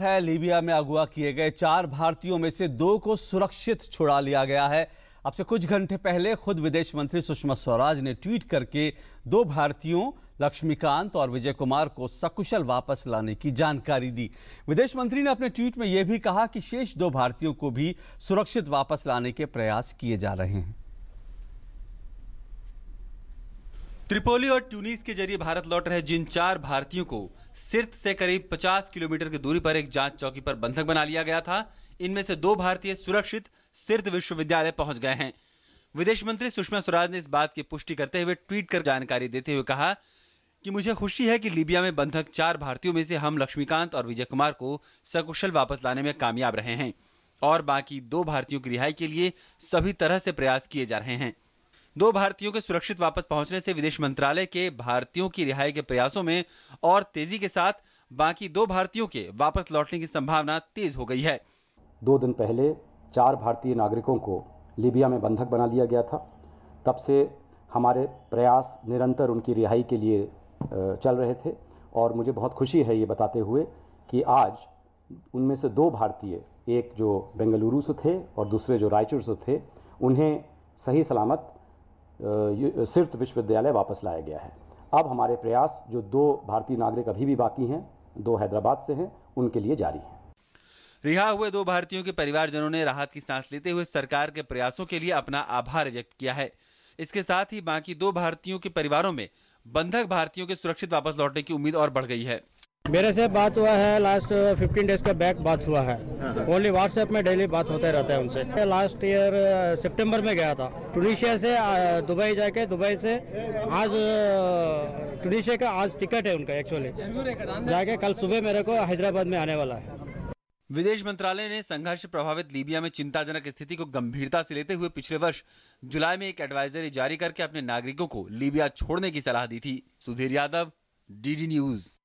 है लीबिया में अगुआ किए गए चार भारतीयों में से दो को सुरक्षित छुड़ा लिया गया है अब से कुछ घंटे पहले खुद विदेश मंत्री सुषमा स्वराज ने ट्वीट करके दो भारतीयों लक्ष्मीकांत और विजय कुमार को सकुशल वापस लाने की जानकारी दी विदेश मंत्री ने अपने ट्वीट में यह भी कहा कि शेष दो भारतीयों को भी सुरक्षित वापस लाने के प्रयास किए जा रहे हैं त्रिपोली और ट्यूनिस के जरिए भारत लौट रहे जिन चार भारतीयों को सिर्थ से करीब 50 किलोमीटर की दूरी पर एक जांच चौकी पर बंधक बना लिया गया था इनमें से दो भारतीय सुरक्षित सिर्थ विश्वविद्यालय पहुंच गए हैं विदेश मंत्री सुषमा स्वराज ने इस बात की पुष्टि करते हुए ट्वीट कर जानकारी देते हुए कहा कि मुझे खुशी है कि लीबिया में बंधक चार भारतीयों में से हम लक्ष्मीकांत और विजय कुमार को सकुशल वापस लाने में कामयाब रहे हैं और बाकी दो भारतीयों की रिहाई के लिए सभी तरह से प्रयास किए जा रहे हैं दो भारतीयों के सुरक्षित वापस पहुंचने से विदेश मंत्रालय के भारतीयों की रिहाई के प्रयासों में और तेजी के साथ बाकी दो भारतीयों के वापस लौटने की संभावना तेज हो गई है दो दिन पहले चार भारतीय नागरिकों को लीबिया में बंधक बना लिया गया था तब से हमारे प्रयास निरंतर उनकी रिहाई के लिए चल रहे थे और मुझे बहुत खुशी है ये बताते हुए कि आज उनमें से दो भारतीय एक जो बेंगलुरु से थे और दूसरे जो रायचूर से थे उन्हें सही सलामत सिर्त विश्वविद्यालय वापस लाया गया है अब हमारे प्रयास जो दो भारतीय नागरिक अभी भी बाकी हैं दो हैदराबाद से हैं उनके लिए जारी हैं रिहा हुए दो भारतीयों के परिवारजनों ने राहत की सांस लेते हुए सरकार के प्रयासों के लिए अपना आभार व्यक्त किया है इसके साथ ही बाकी दो भारतीयों के परिवारों में बंधक भारतीयों के सुरक्षित वापस लौटने की उम्मीद और बढ़ गई है मेरे से बात हुआ है लास्ट 15 डेज का बैक बात हुआ है ओनली व्हाट्सएप में डेली बात होते रहता है उनसे लास्ट ईयर सितंबर में गया था टूनिशिया से दुबई uh, जाके दुबई से आज टूनिशिया uh, का आज टिकट है उनका एक्चुअली जाके कल सुबह मेरे को हैदराबाद में आने वाला है विदेश मंत्रालय ने संघर्ष प्रभावित लीबिया में चिंताजनक स्थिति को गंभीरता से लेते हुए पिछले वर्ष जुलाई में एक एडवाइजरी जारी करके अपने नागरिकों को लीबिया छोड़ने की सलाह दी थी सुधीर यादव डीडी न्यूज